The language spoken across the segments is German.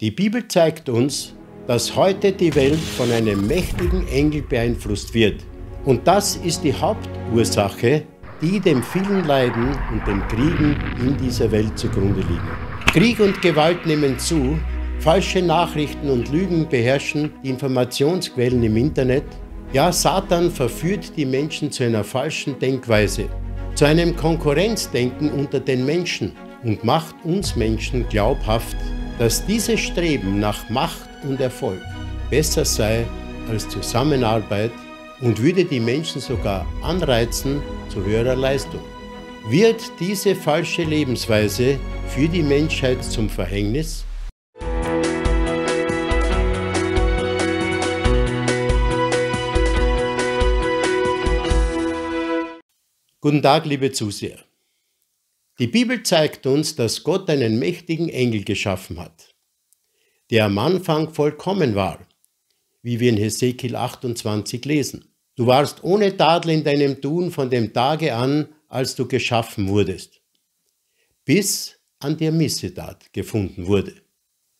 Die Bibel zeigt uns, dass heute die Welt von einem mächtigen Engel beeinflusst wird. Und das ist die Hauptursache, die dem vielen Leiden und den Kriegen in dieser Welt zugrunde liegen. Krieg und Gewalt nehmen zu, falsche Nachrichten und Lügen beherrschen die Informationsquellen im Internet. Ja, Satan verführt die Menschen zu einer falschen Denkweise, zu einem Konkurrenzdenken unter den Menschen und macht uns Menschen glaubhaft, dass dieses Streben nach Macht und Erfolg besser sei als Zusammenarbeit und würde die Menschen sogar anreizen zu höherer Leistung. Wird diese falsche Lebensweise für die Menschheit zum Verhängnis? Guten Tag, liebe Zuseher. Die Bibel zeigt uns, dass Gott einen mächtigen Engel geschaffen hat, der am Anfang vollkommen war, wie wir in Hesekiel 28 lesen. Du warst ohne Tadel in deinem Tun von dem Tage an, als du geschaffen wurdest, bis an der Missetat gefunden wurde.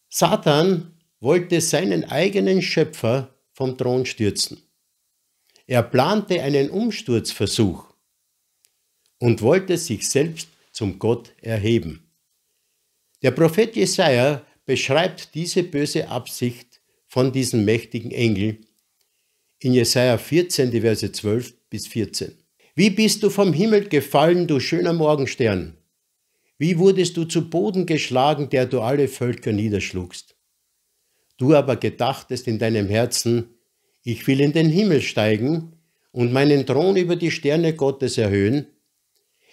Satan wollte seinen eigenen Schöpfer vom Thron stürzen. Er plante einen Umsturzversuch und wollte sich selbst zum Gott erheben. Der Prophet Jesaja beschreibt diese böse Absicht von diesem mächtigen Engel in Jesaja 14, die Verse 12 bis 14. Wie bist du vom Himmel gefallen, du schöner Morgenstern? Wie wurdest du zu Boden geschlagen, der du alle Völker niederschlugst? Du aber gedachtest in deinem Herzen, ich will in den Himmel steigen und meinen Thron über die Sterne Gottes erhöhen,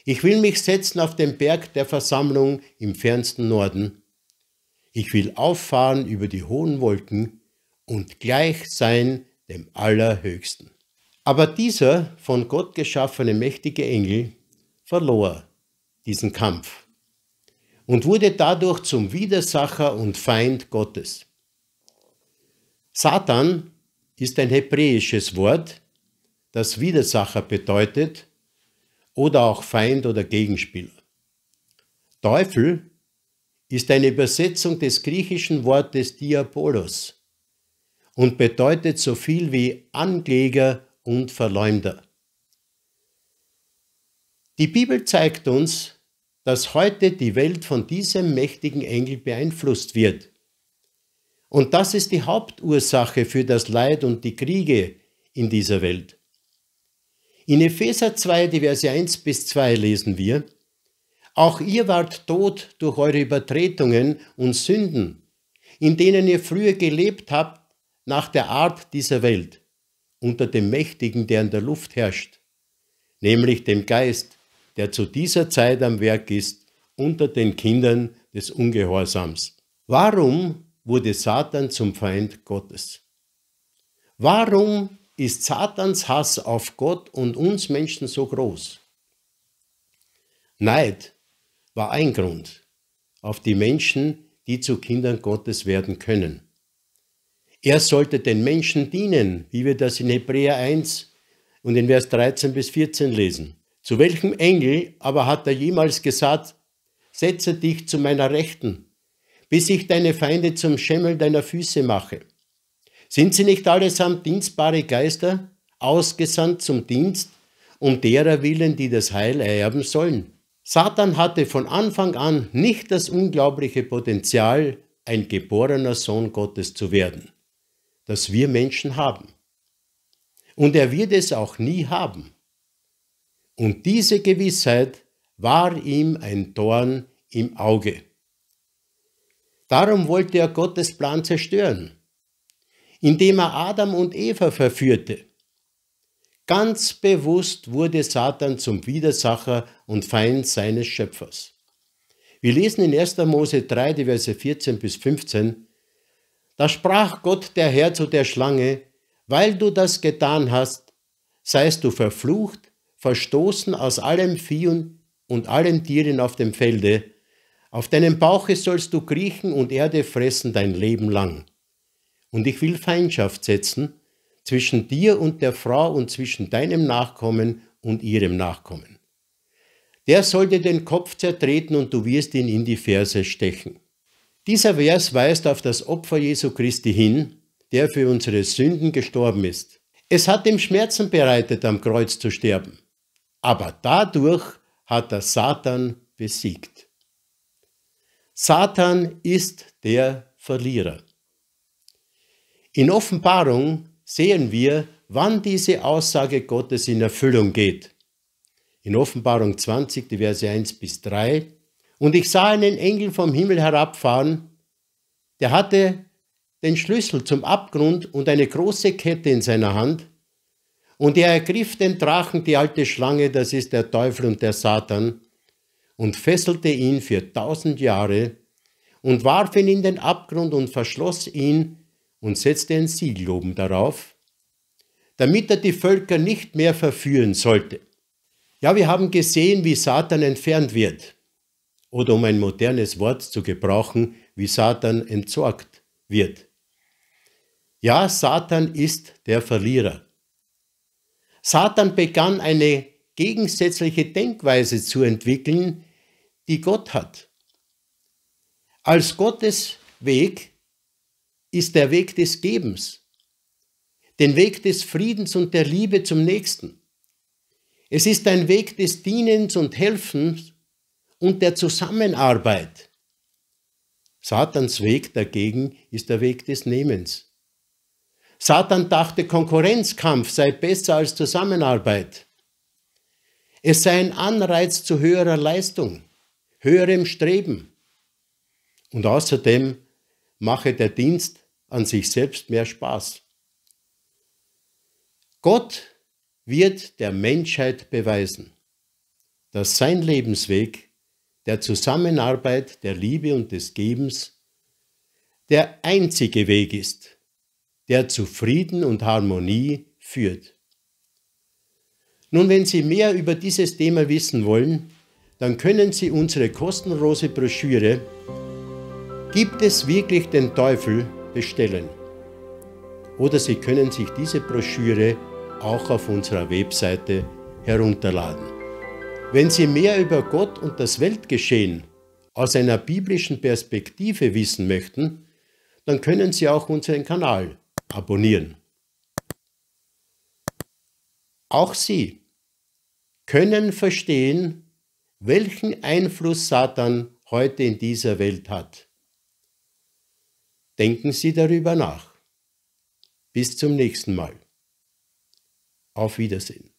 ich will mich setzen auf den Berg der Versammlung im fernsten Norden. Ich will auffahren über die hohen Wolken und gleich sein dem Allerhöchsten. Aber dieser von Gott geschaffene mächtige Engel verlor diesen Kampf und wurde dadurch zum Widersacher und Feind Gottes. Satan ist ein hebräisches Wort, das Widersacher bedeutet oder auch Feind oder Gegenspieler. Teufel ist eine Übersetzung des griechischen Wortes Diabolos und bedeutet so viel wie Ankläger und Verleumder. Die Bibel zeigt uns, dass heute die Welt von diesem mächtigen Engel beeinflusst wird. Und das ist die Hauptursache für das Leid und die Kriege in dieser Welt. In Epheser 2, die Verse 1 bis 2 lesen wir, Auch ihr wart tot durch eure Übertretungen und Sünden, in denen ihr früher gelebt habt nach der Art dieser Welt, unter dem Mächtigen, der in der Luft herrscht, nämlich dem Geist, der zu dieser Zeit am Werk ist, unter den Kindern des Ungehorsams. Warum wurde Satan zum Feind Gottes? Warum ist Satans Hass auf Gott und uns Menschen so groß? Neid war ein Grund auf die Menschen, die zu Kindern Gottes werden können. Er sollte den Menschen dienen, wie wir das in Hebräer 1 und in Vers 13 bis 14 lesen. Zu welchem Engel aber hat er jemals gesagt, setze dich zu meiner Rechten, bis ich deine Feinde zum Schemmel deiner Füße mache? Sind sie nicht allesamt dienstbare Geister, ausgesandt zum Dienst, um derer willen, die das Heil ererben sollen? Satan hatte von Anfang an nicht das unglaubliche Potenzial, ein geborener Sohn Gottes zu werden, das wir Menschen haben. Und er wird es auch nie haben. Und diese Gewissheit war ihm ein Dorn im Auge. Darum wollte er Gottes Plan zerstören indem er Adam und Eva verführte. Ganz bewusst wurde Satan zum Widersacher und Feind seines Schöpfers. Wir lesen in 1. Mose 3, die Verse 14 bis 15, Da sprach Gott der Herr zu der Schlange, weil du das getan hast, seist du verflucht, verstoßen aus allem Vieh und allen Tieren auf dem Felde, auf deinem Bauche sollst du kriechen und Erde fressen dein Leben lang. Und ich will Feindschaft setzen zwischen dir und der Frau und zwischen deinem Nachkommen und ihrem Nachkommen. Der soll dir den Kopf zertreten und du wirst ihn in die Ferse stechen. Dieser Vers weist auf das Opfer Jesu Christi hin, der für unsere Sünden gestorben ist. Es hat ihm Schmerzen bereitet, am Kreuz zu sterben. Aber dadurch hat er Satan besiegt. Satan ist der Verlierer. In Offenbarung sehen wir, wann diese Aussage Gottes in Erfüllung geht. In Offenbarung 20, die Verse 1 bis 3. Und ich sah einen Engel vom Himmel herabfahren, der hatte den Schlüssel zum Abgrund und eine große Kette in seiner Hand. Und er ergriff den Drachen, die alte Schlange, das ist der Teufel und der Satan, und fesselte ihn für tausend Jahre und warf ihn in den Abgrund und verschloss ihn und setzte ein Siegel oben darauf, damit er die Völker nicht mehr verführen sollte. Ja, wir haben gesehen, wie Satan entfernt wird. Oder um ein modernes Wort zu gebrauchen, wie Satan entsorgt wird. Ja, Satan ist der Verlierer. Satan begann eine gegensätzliche Denkweise zu entwickeln, die Gott hat. Als Gottes Weg ist der Weg des Gebens, den Weg des Friedens und der Liebe zum Nächsten. Es ist ein Weg des Dienens und Helfens und der Zusammenarbeit. Satans Weg dagegen ist der Weg des Nehmens. Satan dachte, Konkurrenzkampf sei besser als Zusammenarbeit. Es sei ein Anreiz zu höherer Leistung, höherem Streben. Und außerdem mache der Dienst an sich selbst mehr Spaß. Gott wird der Menschheit beweisen, dass sein Lebensweg der Zusammenarbeit, der Liebe und des Gebens der einzige Weg ist, der zu Frieden und Harmonie führt. Nun, wenn Sie mehr über dieses Thema wissen wollen, dann können Sie unsere kostenlose Broschüre Gibt es wirklich den Teufel bestellen. Oder Sie können sich diese Broschüre auch auf unserer Webseite herunterladen. Wenn Sie mehr über Gott und das Weltgeschehen aus einer biblischen Perspektive wissen möchten, dann können Sie auch unseren Kanal abonnieren. Auch Sie können verstehen, welchen Einfluss Satan heute in dieser Welt hat. Denken Sie darüber nach. Bis zum nächsten Mal. Auf Wiedersehen.